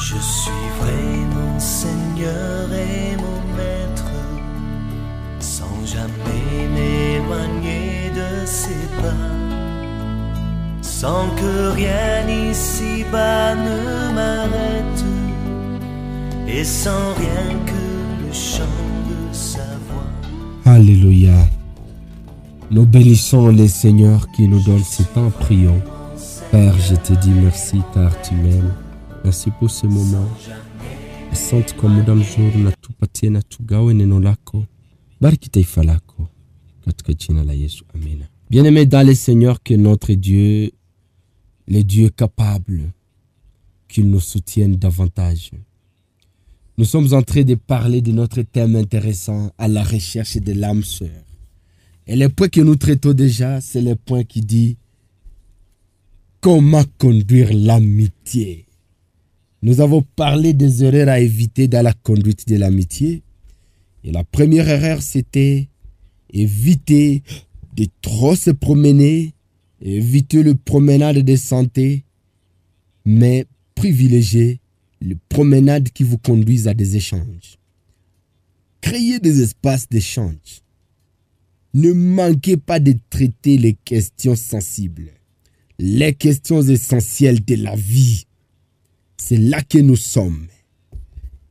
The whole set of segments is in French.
Je suivrai mon Seigneur et mon Maître sans jamais m'éloigner de ses pas, sans que rien ici-bas ne m'arrête et sans rien que le chant de sa voix. Alléluia. Nous bénissons les Seigneurs qui nous donnent ce temps prions. Père, je te dis merci car tu m'aimes. Merci pour ce Asante Bien-aimés dans le Seigneur, que notre Dieu, le Dieu capable, qu'il nous soutienne davantage. Nous sommes en train de parler de notre thème intéressant à la recherche de l'âme sœur. Et le point que nous traitons déjà, c'est le point qui dit comment conduire l'amitié. Nous avons parlé des erreurs à éviter dans la conduite de l'amitié. Et la première erreur, c'était éviter de trop se promener, éviter le promenade de santé, mais privilégier les promenades qui vous conduisent à des échanges. Créez des espaces d'échange. Ne manquez pas de traiter les questions sensibles, les questions essentielles de la vie c'est là que nous sommes.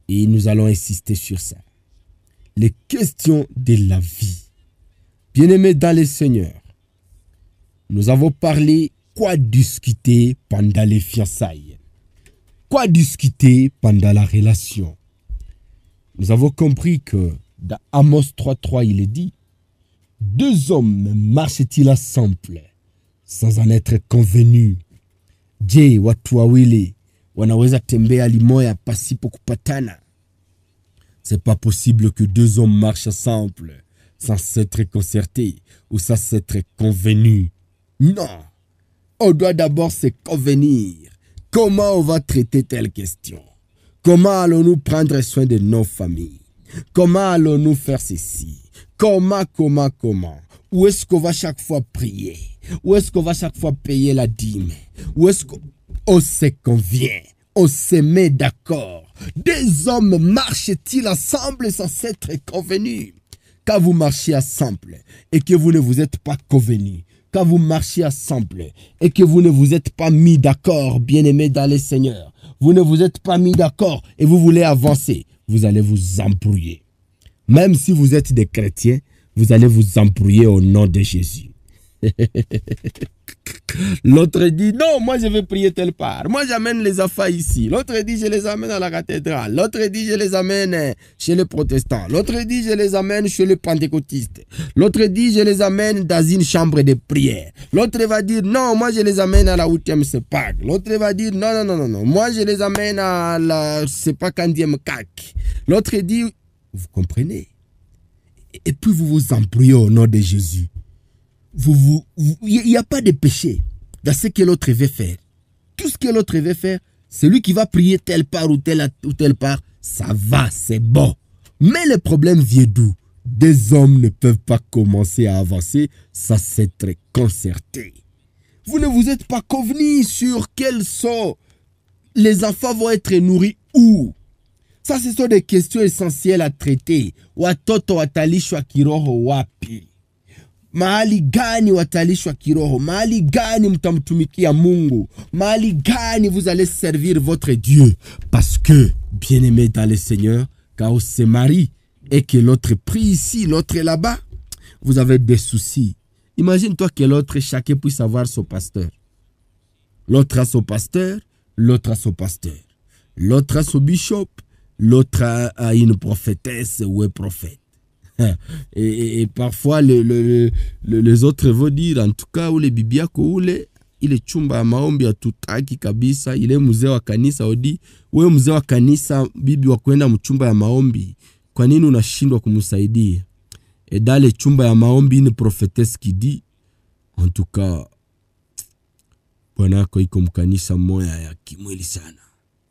Et nous allons insister sur ça. Les questions de la vie. Bien-aimés dans le Seigneur, nous avons parlé quoi discuter pendant les fiançailles. Quoi discuter pendant la relation. Nous avons compris que dans Amos 3.3, il est dit, deux hommes marchent-ils ensemble sans en être convenus. Je watua wanaweza tembea C'est pas possible que deux hommes marchent ensemble sans s'être concertés ou sans s'être convenus. Non, on doit d'abord se convenir. Comment on va traiter telle question Comment allons-nous prendre soin de nos familles Comment allons-nous faire ceci Comment, comment, comment Où est-ce qu'on va chaque fois prier Où est-ce qu'on va chaque fois payer la dîme Où est-ce qu'on... Oh, on se convient, on oh, se met d'accord. Des hommes marchent-ils ensemble sans s'être convenus Quand vous marchez ensemble et que vous ne vous êtes pas convenus, quand vous marchez ensemble et que vous ne vous êtes pas mis d'accord, bien-aimés dans le Seigneur, vous ne vous êtes pas mis d'accord et vous voulez avancer, vous allez vous embrouiller. Même si vous êtes des chrétiens, vous allez vous embrouiller au nom de Jésus. L'autre dit, non, moi je vais prier telle part. Moi j'amène les affaires ici. L'autre dit, je les amène à la cathédrale. L'autre dit, je les amène chez les protestants. L'autre dit, je les amène chez les pentecôtistes. L'autre dit, je les amène dans une chambre de prière. L'autre va dire, non, moi je les amène à la 8e L'autre va dire, non, non, non, non, non. Moi je les amène à la, c'est pas CAC. L'autre dit, vous comprenez. Et puis vous vous en au nom de Jésus il n'y a pas de péché dans ce que l'autre veut faire. Tout ce que l'autre veut faire, celui qui va prier telle part ou telle, ou telle part, ça va, c'est bon. Mais le problème vient d'où Des hommes ne peuvent pas commencer à avancer, ça c'est très concerté. Vous ne vous êtes pas convenu sur quels sont les enfants vont être nourris où Ça, ce sont des questions essentielles à traiter. Watoto ou kiroho wapi kiroho, vous allez servir votre Dieu, parce que bien aimé dans le Seigneur, car on se marie et que l'autre prie ici, l'autre est là-bas, vous avez des soucis. Imagine-toi que l'autre, chacun puisse avoir son pasteur. L'autre a son pasteur, l'autre a son pasteur. L'autre a son bishop, l'autre a une prophétesse ou un prophète. et, et, parfois le, le, le, les autres vont dire en tout cas ule bibi yako ule ile chumba ya maombi hatutaki kabisa. Ile mzee wa kanisa odi, we mzee wa kanisa, bibi wa kwenda mchumba ya maombi, kwa nini unashindwa kumsaidia? Et dans le chumba ya maombi une prophétesse qui dit en tout cas, bwana iko mkanisa moya ya kimwili sana,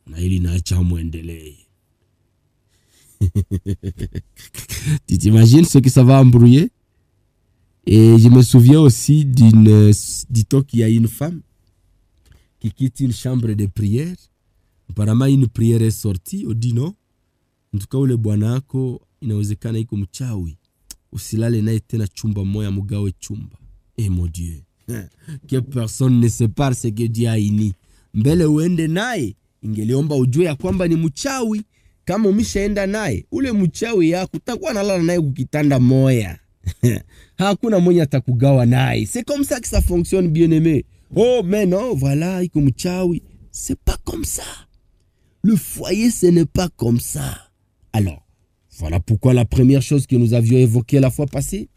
na ili naacha mwendelee tu t'imagines ce que ça va embrouiller Et je me souviens aussi d'une. Dit-on qu'il y a une femme qui quitte une chambre de prière. Apparemment, une prière est sortie au dino. En Mtuka ule bwana yako inawezekana iko mchawi, usilale naye tena chumba moya, mugawe chumba. Eh mon Dieu, que personne ne sépare ce que Dieu a uni. Mbele ouende naye, ingeliomba ujue ya kwamba ni mchawi moya hakuna C'est comme ça que ça fonctionne bien aimé. Oh mais non, voilà, C'est pas comme ça. Le foyer ce n'est pas comme ça. Alors, voilà pourquoi la première chose que nous avions évoquée la fois passée,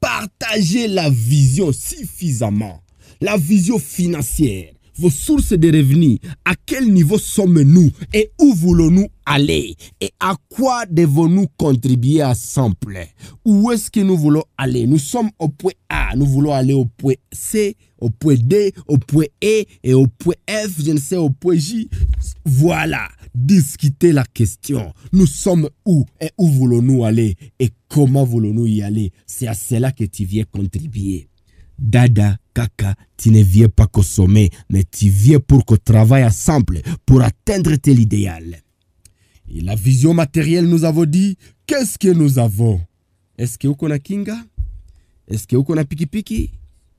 partager la vision suffisamment, la vision financière, vos sources de revenus, à quel niveau sommes-nous et où voulons-nous aller et à quoi devons-nous contribuer ensemble Où est-ce que nous voulons aller Nous sommes au point A, nous voulons aller au point C, au point D, au point E et au point F, je ne sais, au point J. Voilà, discuter la question. Nous sommes où et où voulons-nous aller et comment voulons-nous y aller C'est à cela que tu viens contribuer. Dada, kaka, tu ne viens pas qu'au sommet, mais tu viens pour qu'on travaille ensemble pour atteindre tel idéal. Et la vision matérielle nous avons dit, qu'est-ce que nous avons Est-ce que uko a kinga Est-ce que uko pas pikipiki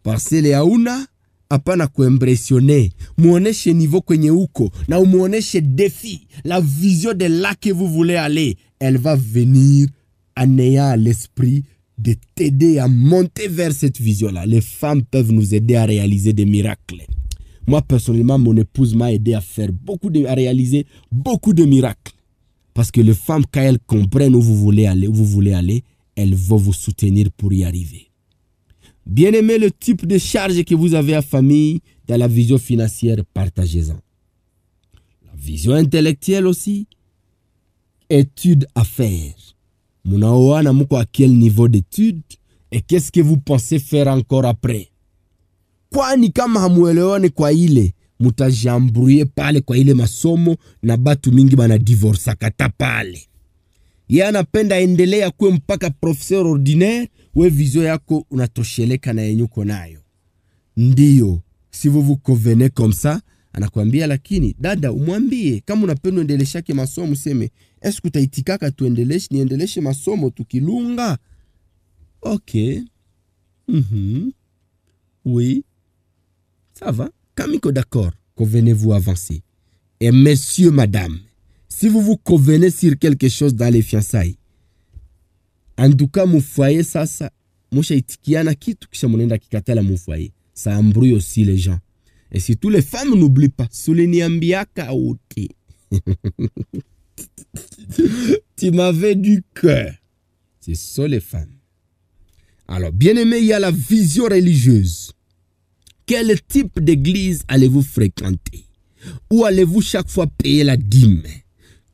Parcele hauna apana kuimpresione, muoneshe niveau kwenye uko na umuoneshe défi, la vision de là que vous voulez aller. Elle va venir anéa l'esprit de t'aider à monter vers cette vision-là. Les femmes peuvent nous aider à réaliser des miracles. Moi, personnellement, mon épouse m'a aidé à faire beaucoup de, à réaliser beaucoup de miracles. Parce que les femmes, quand elles comprennent où vous voulez aller, où vous voulez aller, elles vont vous soutenir pour y arriver. Bien aimé, le type de charge que vous avez à famille dans la vision financière, partagez-en. La vision intellectuelle aussi, études à faire munaoana muko à quel niveau d'étude et qu'est-ce que vous pensez faire encore après kwani kama hamuelewane kwa ile mutajambruye pale kwa ile masomo na batu mingi banadivorsakata pale ye anapenda endelea kuwe mpaka professeur ordinaire we vizio yako unatosheleka na yenyuko nayo ndiyo si vous vous convenez comme ça anakuambia lakini dada, umwambie kama unapenda uendeleshake masomo, useme eske utaitikaka tuendeleshe, niendeleshe masomo tukilunga. Okay, mm-hmm. oui ça va, kama iko d'accord, convenez-vous avancer. Et messieurs, madame, si vous vous convenez sur quelque chose dans les fiançailles, en tout cas mufwaye sasa mushaitikiana kitu, kisha munaenda kikatala mufwaye, ça embrouille aussi les gens et surtout les femmes, n'oublient pas. Soleniambia Kaote. tu m'avais du cœur. C'est ça les femmes. Alors, bien aimé, il y a la vision religieuse. Quel type d'église allez-vous fréquenter Où allez-vous chaque fois payer la dîme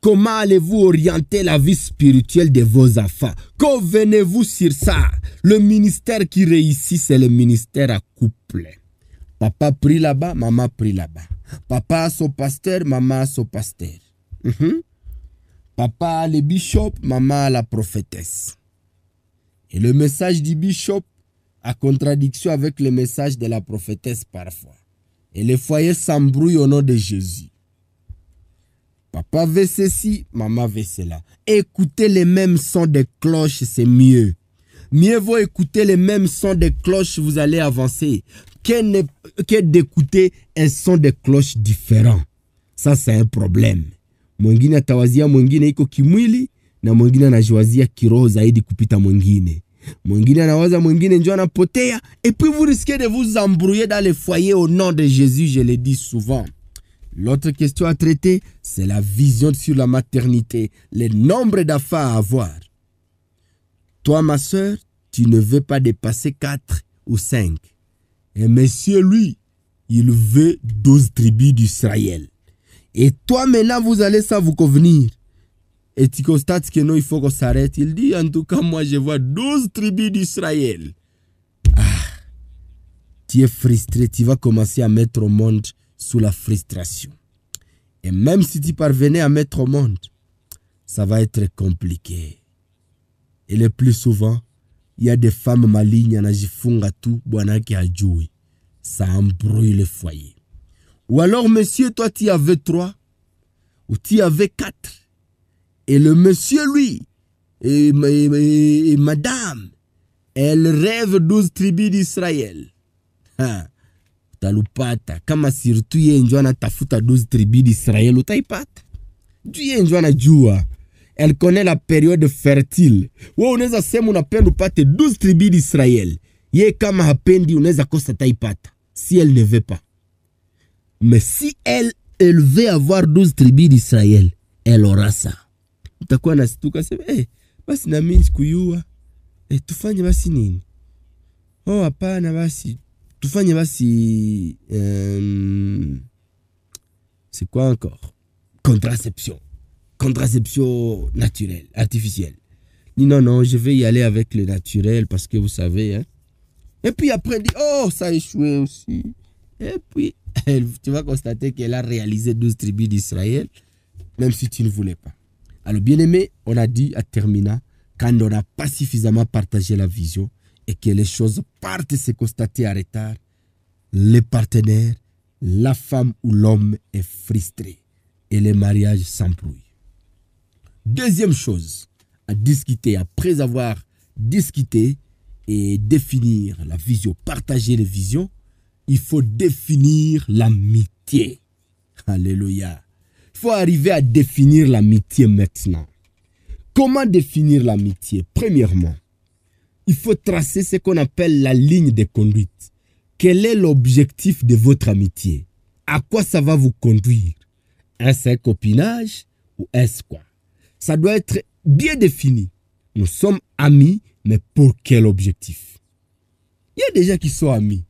Comment allez-vous orienter la vie spirituelle de vos enfants Convenez-vous sur ça. Le ministère qui réussit, c'est le ministère à couple. Papa prie là-bas, maman prie là-bas. Papa a son pasteur, maman a son pasteur. Mhm. Papa a le bishop, maman a la prophétesse. Et le message du bishop a contradiction avec le message de la prophétesse parfois. Et les foyers s'embrouillent au nom de Jésus. Papa veut ceci, maman veut cela. Écoutez les mêmes sons des cloches, c'est mieux. Mieux vaut écouter les mêmes sons des cloches, vous allez avancer que d'écouter un son de cloche différent. Ça, c'est un problème. Mwingine atawazia mwingine iko kimwili na mwingine anajwazia kiroho zaidi kupita mwingine. Mwingine anawaza mwingine njoo anapotea et puis vous risquez de vous embrouiller dans les foyers au nom de Jésus, je le dis souvent. L'autre question à traiter, c'est la vision sur la maternité, le nombre d'affaires à avoir. Toi, ma sœur, tu ne veux pas dépasser 4 ou 5. Et monsieur, lui, il veut 12 tribus d'Israël. Et toi, maintenant, vous allez ça vous convenir. Et tu constates que non, il faut qu'on s'arrête. Il dit, en tout cas, moi, je vois 12 tribus d'Israël. Ah, tu es frustré, tu vas commencer à mettre au monde sous la frustration. Et même si tu parvenais à mettre au monde, ça va être compliqué. Et le plus souvent, ya de femme maligne anajifunga tu, bwanake hajui, ça embrouille le foyer. Ou alors, monsieur, toi, tu avais trois, ou tu avais quatre, et le monsieur, lui, et, et, et, et madame, elle rêve douze tribus d'Israël. Utalupata kama sirtu yenjwa anatafuta douze tribus d'Israël, utaipata juu yenjwana jua elle connaît la période fertile wewe unaweza sema unapenda upate 12 tribus d'Israël. ye kama hapendi unaweza kosa taipata si elle ne veut pas mais si elle elle veut avoir 12 tribus d'Israël, elle aura ça utakuwa si sema eh, basi mimi sikuyua hey, eh, tufanye basi nini oh hapana basi tufanye basi um, c'est quoi encore contraception contraception naturelle, artificielle. Il dit non, non, je vais y aller avec le naturel parce que vous savez. Hein. Et puis après, il dit oh, ça a échoué aussi. Et puis, tu vas constater qu'elle a réalisé 12 tribus d'Israël, même si tu ne voulais pas. Alors, bien aimé, on a dit à Termina, quand on n'a pas suffisamment partagé la vision et que les choses partent se constater à retard, les partenaires, la femme ou l'homme est frustré et les mariage s'embrouille. Deuxième chose à discuter après avoir discuté et définir la vision, partager les visions, il faut définir l'amitié. Alléluia. Il faut arriver à définir l'amitié maintenant. Comment définir l'amitié Premièrement, il faut tracer ce qu'on appelle la ligne de conduite. Quel est l'objectif de votre amitié À quoi ça va vous conduire Est-ce un copinage ou est-ce quoi ça doit être bien défini. Nous sommes amis, mais pour quel objectif Il y a des gens qui sont amis.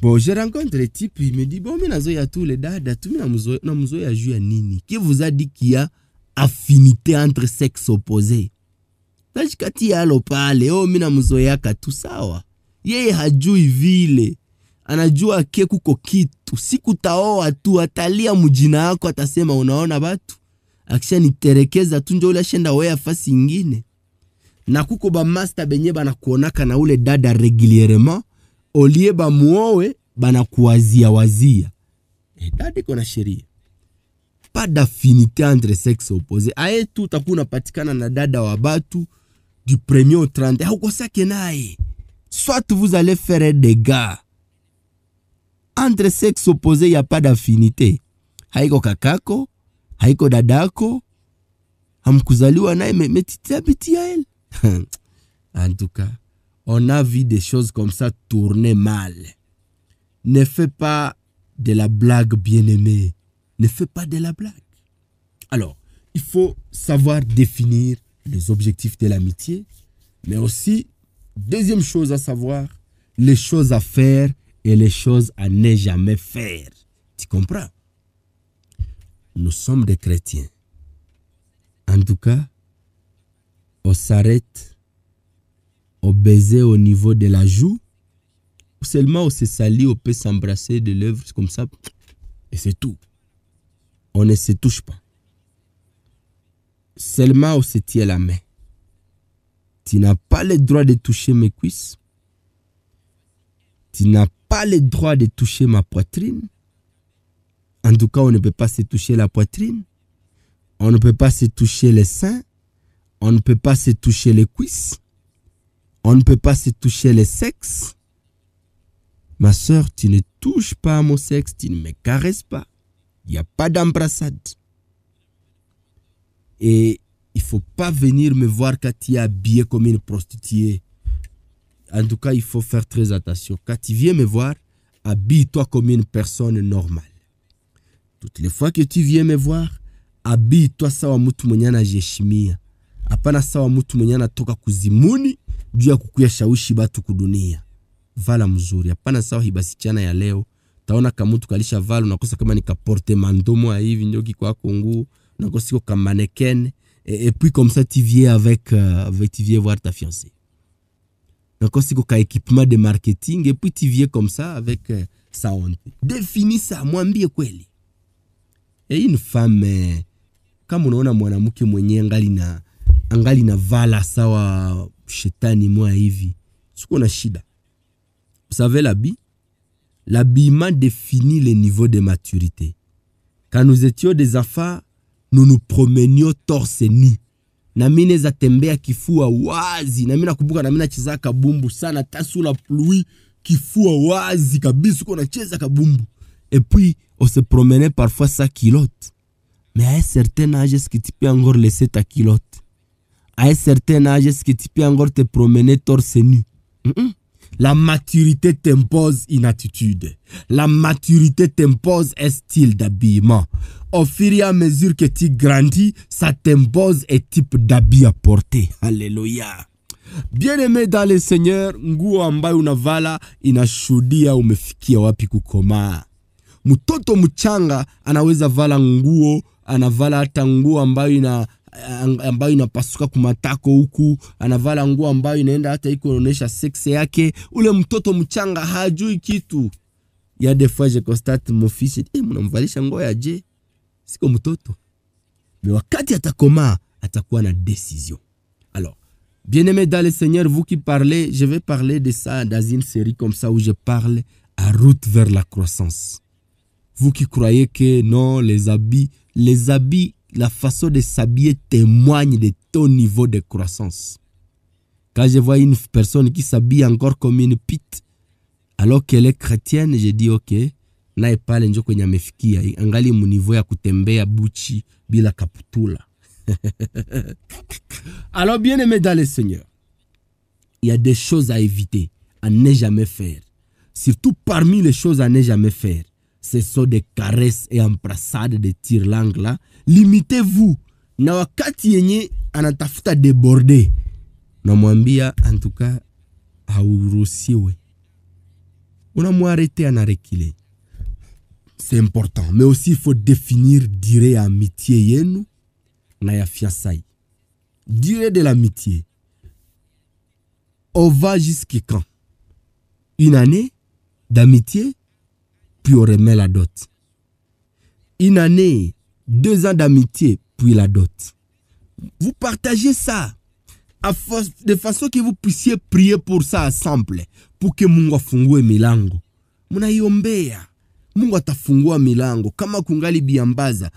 Bon, je rencontre les types, il me dit, bon, mais il y a tous les dada, tout le monde a joué à nini Qui vous a dit qu'il y a affinité entre sexes opposés Tashi kati yalo pale, oh, minamzoeaka tu sawa. Yeye hajui vile, anajua ke kuko kitu. Siku taoa tu, atalia mjina yako, atasema unaona batu akishaniterekeza tu njo ule ashenda wea fasi ingine, na kuko ba master benye banakuonaka na ule dada regulierement olie ba muowe bamuowe banakuwazia wazia e, dada iko na sheria pas d'affinité entre sexe opposé aye tu utakuwa unapatikana na dada wa batu du premier au 30 haukosake naye soit vous allez faire des gars entre sexe opposé ya pas d'affinité haiko kakako haiko dadako, naye, en tout cas, on a vu des choses comme ça tourner mal. Ne fais pas de la blague, bien-aimé. Ne fais pas de la blague. Alors, il faut savoir définir les objectifs de l'amitié, mais aussi, deuxième chose à savoir, les choses à faire et les choses à ne jamais faire. Tu comprends nous sommes des chrétiens. En tout cas, on s'arrête au baiser au niveau de la joue, ou seulement on se salit, on peut s'embrasser de l'œuvre comme ça, et c'est tout. On ne se touche pas. Seulement on se tient la main. Tu n'as pas le droit de toucher mes cuisses. Tu n'as pas le droit de toucher ma poitrine. En tout cas, on ne peut pas se toucher la poitrine. On ne peut pas se toucher les seins. On ne peut pas se toucher les cuisses. On ne peut pas se toucher les sexes. Ma soeur, tu ne touches pas mon sexe, tu ne me caresses pas. Il n'y a pas d'embrassade. Et il ne faut pas venir me voir quand tu es habillé comme une prostituée. En tout cas, il faut faire très attention. Quand tu viens me voir, habille-toi comme une personne normale. toutes les fois que tu viens me voir, habille abitwa sawa mutu mwenye anajiheshimia, hapana sawa mutu mwenye anatoka kuzimuni juu ya shawishi batu kudunia. Vala mzuri, hapana sawa hibasichana ya leo taona kamutu kalisha vala, unakosa kama ni kaporte mandomo ya hivi ndio kwa kungu. unakosa kwa kamanekene et, et puis comme ça tu viens avec euh, avec tu viens voir ta fiancée unakosa iko ka équipement de marketing et puis tu viens comme ça avec euh, sa honte. Defini ça, mwambie kweli infame kama unaona mwanamke mwenye angali na angali na vala sawa shetani mwa hivi, siko na shida. Vous savez l'habit, l'habillement définit le niveau de maturité. Quand nous étions des enfants, nous nous promenions torse nu na mi naweza tembea kifua wazi, na mi nakumbuka, na mi nacheza kabumbu sana, tasula plui kifua wazi kabisa, uko nacheza kabumbu Et puis, on se promenait parfois sa culotte. Mais à un certain âge, est-ce que tu peux encore laisser ta culotte À un certain âge, est-ce que tu peux encore te promener torse nu La maturité t'impose une attitude. La maturité t'impose un style d'habillement. Au fur et à mesure que tu grandis, ça t'impose un type d'habit à porter. Alléluia. Bien-aimé dans le Seigneur, nguo ambayo unavala inashuhudia umefikia wapi kukomaa. mtoto mchanga anaweza vala nguo, anavala hata nguo ambayo ina eh, ambayo inapasuka kumatako huku, anavala nguo ambayo inaenda hata iko inaonyesha sex yake. Ule mtoto mchanga hajui kitu ya deffois je constate mon fils eh, mnamvalisha nguo ya je, siko mtoto mais wakati atakoma atakuwa na decision. Alors bien-aimé dans le Seigneur, vous qui parlez, je vais parler de ça dans une série comme ça où je parle à route vers la croissance. Vous qui croyez que non, les habits, les habits, la façon de s'habiller témoigne de ton niveau de croissance. Quand je vois une personne qui s'habille encore comme une pite, alors qu'elle est chrétienne, je dis ok, angali kutembea buchi bila alors bien aimé dans le Seigneur, il y a des choses à éviter, à ne jamais faire. Surtout parmi les choses à ne jamais faire, ce sont des caresses et embrassades de tir langue là, limitez-vous na wakati yenye anatafuta deborde, namwambia antuka hauruhusiwe, unamwarete anarekile. C'est important, mais aussi il faut définir durée amitié yenu na ya fiançailles. Durée de l'amitié, on va jusqu'à quand Une année d'amitié puis on remet la dot. Une année, deux ans d'amitié, puis la dot. Vous partagez ça à force, de façon que vous puissiez prier pour ça ensemble, pour que Mungu afungue milango. Mungu atafungua milango. Kama kungali biambaza,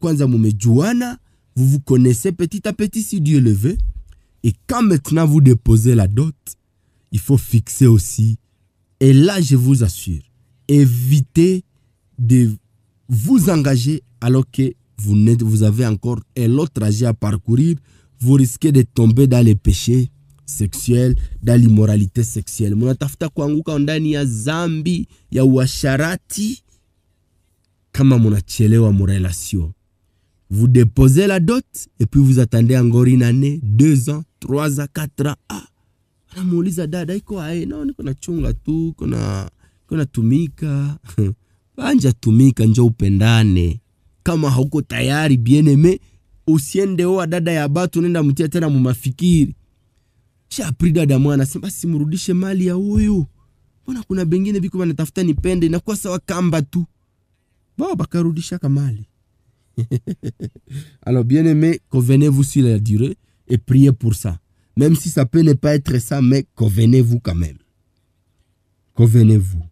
kwanza mumejuana, vous vous connaissez petit à petit si Dieu le veut. Et quand maintenant vous déposez la dot, il faut fixer aussi. Et là, je vous assure, évitez de vous engager alors que vous, vous avez encore un autre trajet à parcourir. Vous risquez de tomber dans les péchés sexuels, dans l'immoralité sexuelle. Munatafuta vous ndani ya zambi ya uasharati kama munachelewa relation Vous déposez la dot et puis vous attendez encore une année, deux ans, trois ans, quatre ans. Ah, vous dada iko ae, nao niko chunga tu, kuna natumika anja tumika njo upendane. Kama hauko tayari bieneme, usiende oa dada ya batu, nenda mtia tena mumafikiri. Shapri dada mwana sema simrudishe mali ya huyu, mbona kuna bengine biko banatafuta nipende, inakuwa sawa kamba tu bao bakarudisha kamali Alors bien aimé, convenez-vous sur la durée et priez pour ça. Même si ça peut ne pas être ça, mais convenez-vous quand même. Convenez-vous.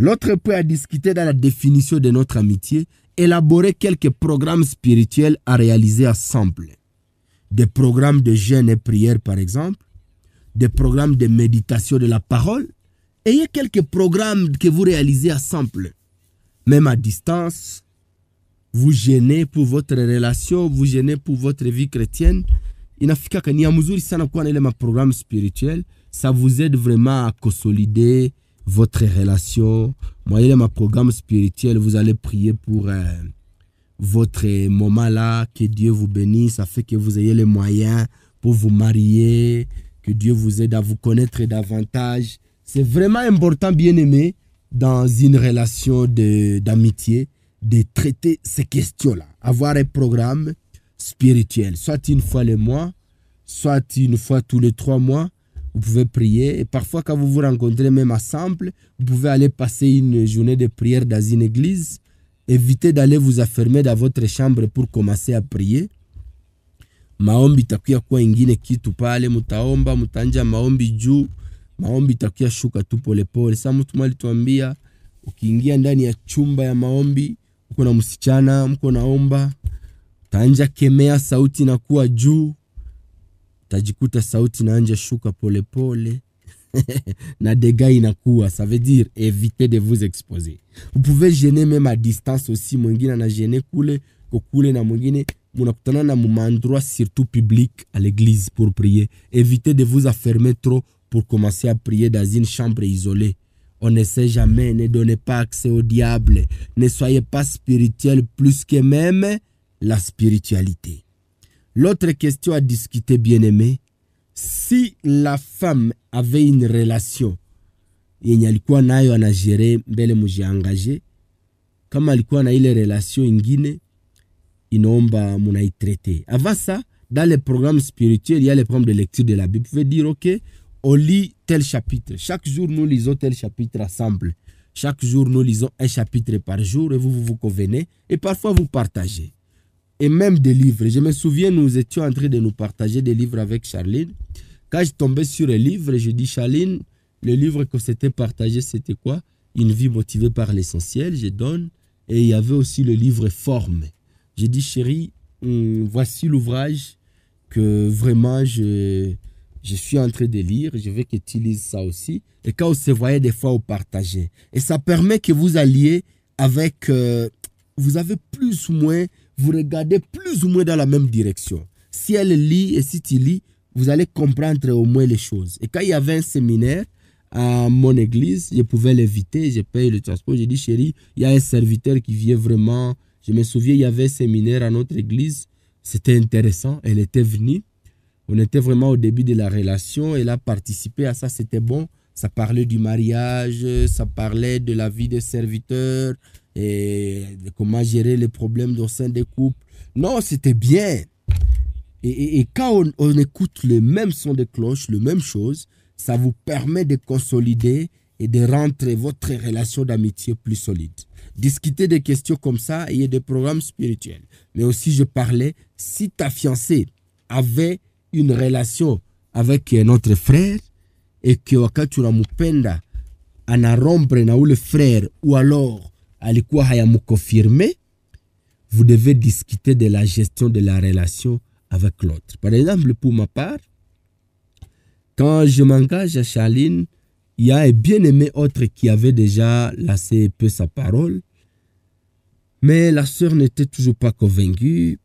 L'autre peut à discuter dans la définition de notre amitié, élaborer quelques programmes spirituels à réaliser ensemble. Des programmes de jeûne et prière, par exemple, des programmes de méditation de la parole. Ayez quelques programmes que vous réalisez ensemble. Même à distance, vous gênez pour votre relation, vous gênez pour votre vie chrétienne. a pas de problème, sana na programme spirituel, ça vous aide vraiment à consolider votre relation. Moi, il y a ma programme spirituel. Vous allez prier pour euh, votre moment-là. Que Dieu vous bénisse. Ça fait que vous ayez les moyens pour vous marier. Que Dieu vous aide à vous connaître davantage. C'est vraiment important, bien aimé, dans une relation d'amitié, de, de traiter ces questions-là. Avoir un programme spirituel, soit une fois le mois, soit une fois tous les trois mois, vous pouvez prier. Et parfois, quand vous vous rencontrez même ensemble, vous pouvez aller passer une journée de prière dans une église. Évitez d'aller vous affermer dans votre chambre pour commencer à prier. Maombi itakuya kuwa ingine kitu pale, mutaomba mutaanja maombi juu, maombi itakuya shuka tu polepole. Sasa mtu mali ukiingia ndani ya chumba ya maombi, uko na msichana, mko naomba, utaanja kemea, sauti nakuwa juu tajikuta shuka pole. na ça veut dire éviter de vous exposer vous pouvez gêner même à distance aussi mwingine ne kule kokule na mwingine munakutana na mumandroit surtout public à l'église pour prier évitez de vous affermer trop pour commencer à prier dans une chambre isolée on ne sait jamais, ne donnez pas accès au diable, ne soyez pas spirituel plus que même la spiritualité. L'autre question à discuter, bien-aimé, si la femme avait une relation il quelqu'un a a une relation ingine, Avant ça, dans les programmes spirituels, il y a les programmes de lecture de la Bible. Vous pouvez dire, OK, on lit tel chapitre. Chaque jour, nous lisons tel chapitre ensemble. Chaque jour, nous lisons un chapitre par jour et vous, vous convenez et parfois vous partagez et même des livres. Je me souviens, nous étions en train de nous partager des livres avec Charline. Quand je tombais sur les livres, je dis Charline, le livre que c'était partagé, c'était quoi Une vie motivée par l'essentiel, je donne. Et il y avait aussi le livre Forme. J'ai dit, chérie, hum, voici l'ouvrage que vraiment je, je suis en train de lire. Je veux que tu lises ça aussi. Et quand on se voyait, des fois, on partageait. Et ça permet que vous alliez avec. Euh, vous avez plus ou moins vous regardez plus ou moins dans la même direction. Si elle lit et si tu lis, vous allez comprendre au moins les choses. Et quand il y avait un séminaire à mon église, je pouvais l'éviter, Je payé le transport. J'ai dit, chérie, il y a un serviteur qui vient vraiment. Je me souviens, il y avait un séminaire à notre église. C'était intéressant. Elle était venue. On était vraiment au début de la relation. Elle a participé à ça. C'était bon. Ça parlait du mariage, ça parlait de la vie des serviteurs, et comment gérer les problèmes au sein des couples. Non, c'était bien. Et, et, quand on, écoute le même son de cloche, Le même chose ça vous permet de consolider et de rendre votre relation d'amitié plus solide. Discuter des questions comme ça, il y a des programmes spirituels. Mais aussi, je parlais, si ta fiancée avait une relation avec un autre frère et que wakati anarompre na le frère ou alors alikuwa confirmer. vous devez discuter de la gestion de la relation avec l'autre. Par exemple, pour ma part, quand je m'engage à Chaline, il y a un bien-aimé autre qui avait déjà lassé peu sa parole, mais la sœur n'était toujours pas convaincue.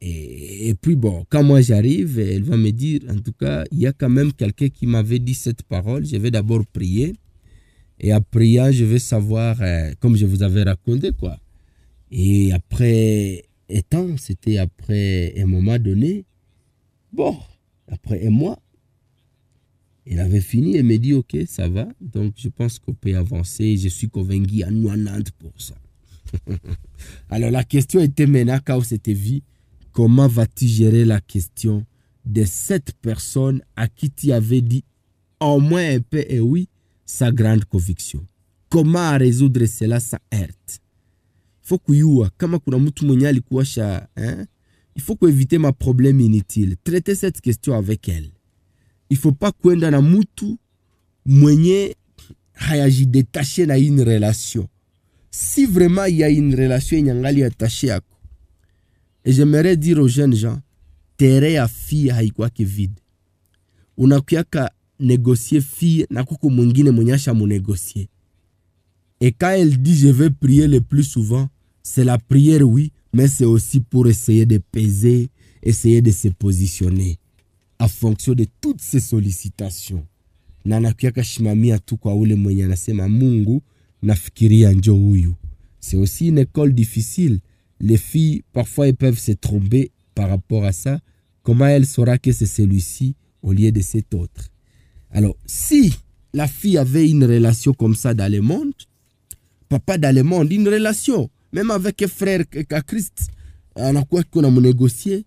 et, puis bon, quand moi j'arrive, elle va me dire, en tout cas, il y a quand même quelqu'un qui m'avait dit cette parole, je vais d'abord prier. Et après, je veux savoir, euh, comme je vous avais raconté, quoi. Et après un temps, c'était après un moment donné, bon, après un mois, il avait fini et me dit, OK, ça va. Donc, je pense qu'on peut avancer. Je suis convaincu à 90%. Alors, la question était maintenant, quand c'était vie, comment vas-tu gérer la question de cette personne à qui tu avais dit au moins un peu et eh oui sa grande conviction. Comment résoudre cela sa hurt? Faut kuyua kama kuna mtu mwenye alikuwasha hein? Il faut kuevite maproblème inutile. Traiter cette question avec elle. Il faut pas kwenda na mtu mwenye hayajidetache na une relation. Si vraiment il y a une relation yenye angali attaché yako. Et j'aimerais dire aux jeunes gens, tere ya fille haikuwake vide. Unakuaka Négocier fille na kuku mwingine Et quand elle dit je vais prier le plus souvent, c'est la prière, oui, mais c'est aussi pour essayer de peser, essayer de se positionner en fonction de toutes ces sollicitations. Mungu C'est aussi une école difficile. Les filles, parfois, elles peuvent se tromper par rapport à ça. Comment elle saura que c'est celui-ci au lieu de cet autre alors, si la fille avait une relation comme ça dans le monde, papa dans le monde, une relation, même avec frère a Christ, qu'on a négocier.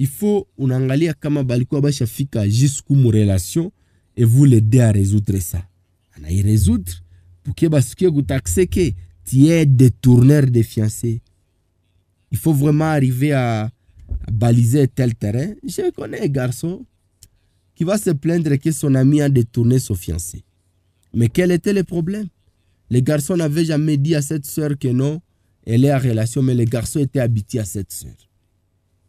il faut unaangalia kama balikuwa bashafika jusqu'où mon relation et vous l'aider à résoudre ça. On y résoudre pour que taxez que tu es détourneur de fiancés. Il faut vraiment arriver à, baliser tel terrain. Je connais un garçon qui va se plaindre que son ami a détourné son fiancé. Mais quel était le problème Les garçons n'avaient jamais dit à cette sœur que non, elle est en relation, mais les garçons étaient habitués à cette soeur.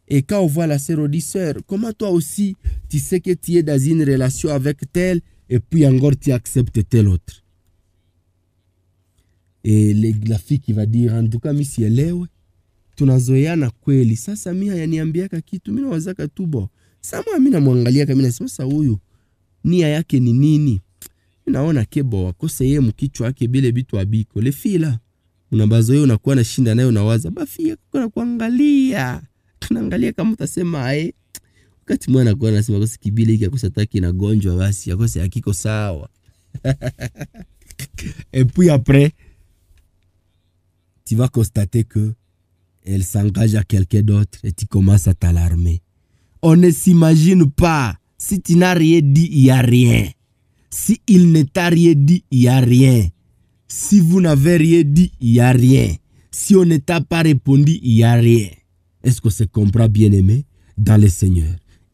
Et quand on voit la soeur, on dit Soeur, comment toi aussi tu sais que tu es dans une relation avec telle et puis encore tu acceptes telle autre Et la fille qui va dire en tout cas, misielewe kweli. Sasa mi hayaniambiaka kitu, tu Samoa mimi namwangalia kama nasema sasa, huyu nia yake ni nini? Naona kebo wakose yeye mkichwa yake bile bitu abiko lefila unabazo yeye unakuwa na shinda nayo unawaza Bafi yako kuna kuangalia tunaangalia kama utasema eh, wakati mwana kwa anasema kwa kibile hiki akosa taki na gonjwa basi akose hakiko sawa et puis après tu vas constater que elle s'engage à quelqu'un d'autre et tu commences à t'alarmer On ne s'imagine pas. Si tu n'as rien dit, il n'y a rien. Si il ne t'a rien dit, il n'y a rien. Si vous n'avez rien dit, il n'y a rien. Si on ne t'a pas répondu, il n'y a rien. Est-ce que se comprend bien aimé dans le Seigneur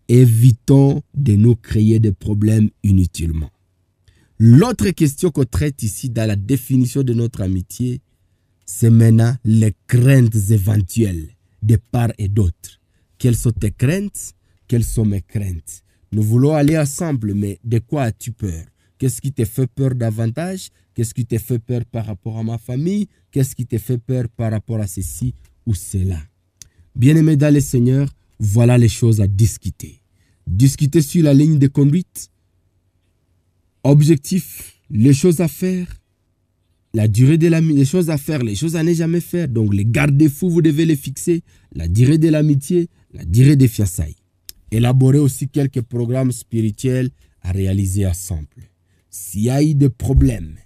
Évitons de nous créer des problèmes inutilement. L'autre question qu'on traite ici dans la définition de notre amitié, c'est maintenant les craintes éventuelles de part et d'autre. Quelles sont tes craintes Quelles sont mes craintes Nous voulons aller ensemble, mais de quoi as-tu peur Qu'est-ce qui te fait peur davantage Qu'est-ce qui te fait peur par rapport à ma famille Qu'est-ce qui te fait peur par rapport à ceci ou cela Bien-aimé dans le Seigneur, voilà les choses à discuter. Discuter sur la ligne de conduite, objectif, les choses à faire, la durée de l'amitié, les choses à faire, les choses à ne jamais faire. Donc les gardez fous vous devez les fixer. La durée de l'amitié, la des fiançailles. Élaborer aussi quelques programmes spirituels à réaliser ensemble. S'il y a eu des problèmes,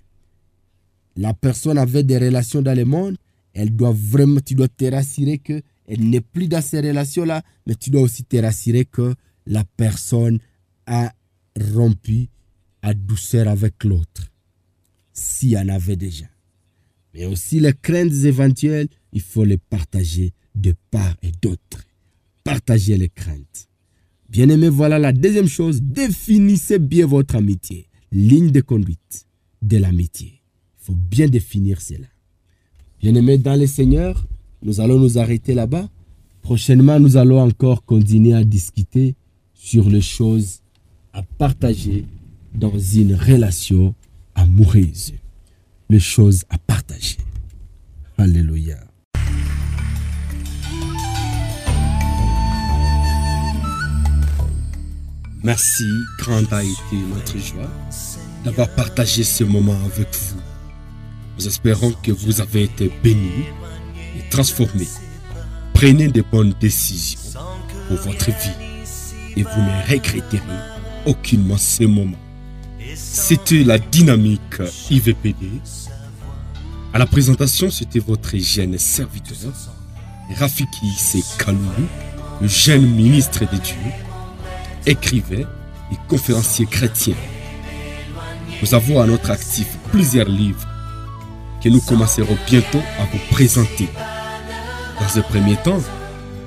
la personne avait des relations dans le monde, elle doit vraiment, tu dois te rassurer que elle n'est plus dans ces relations-là, mais tu dois aussi te rassurer que la personne a rompu à douceur avec l'autre, s'il y en avait déjà. Mais aussi les craintes éventuelles, il faut les partager de part et d'autre partager les craintes. Bien-aimé, voilà la deuxième chose. Définissez bien votre amitié. Ligne de conduite de l'amitié. Il faut bien définir cela. Bien-aimé, dans le Seigneur, nous allons nous arrêter là-bas. Prochainement, nous allons encore continuer à discuter sur les choses à partager dans une relation amoureuse. Les choses à partager. Alléluia. Merci, grande a été notre joie d'avoir partagé ce moment avec vous. Nous espérons que vous avez été bénis et transformés. Prenez de bonnes décisions pour votre vie et vous ne regretterez aucunement ce moment. C'était la dynamique IVPD. À la présentation, c'était votre jeune serviteur, Rafiki Sekalou, le jeune ministre de Dieu écrivain et conférencier chrétien. Nous avons à notre actif plusieurs livres que nous commencerons bientôt à vous présenter. Dans un premier temps,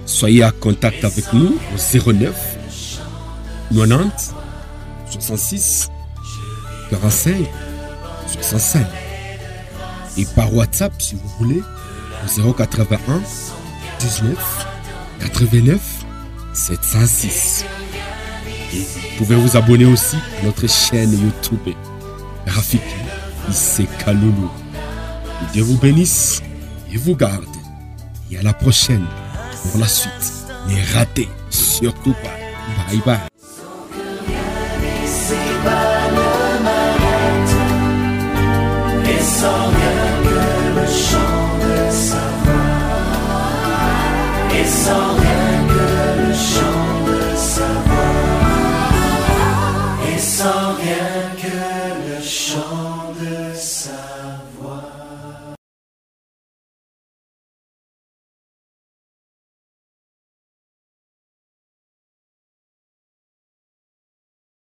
soyez en contact avec nous au 09 90 66 45 65 et par WhatsApp si vous voulez au 081 19 89 706. Vous pouvez vous abonner aussi à notre chaîne YouTube Rafiki Issekaloulou. Que Dieu vous bénisse et vous garde. Et à la prochaine pour la suite. Ne ratez surtout pas. Bye bye. sans rien que le chant sa voix et sans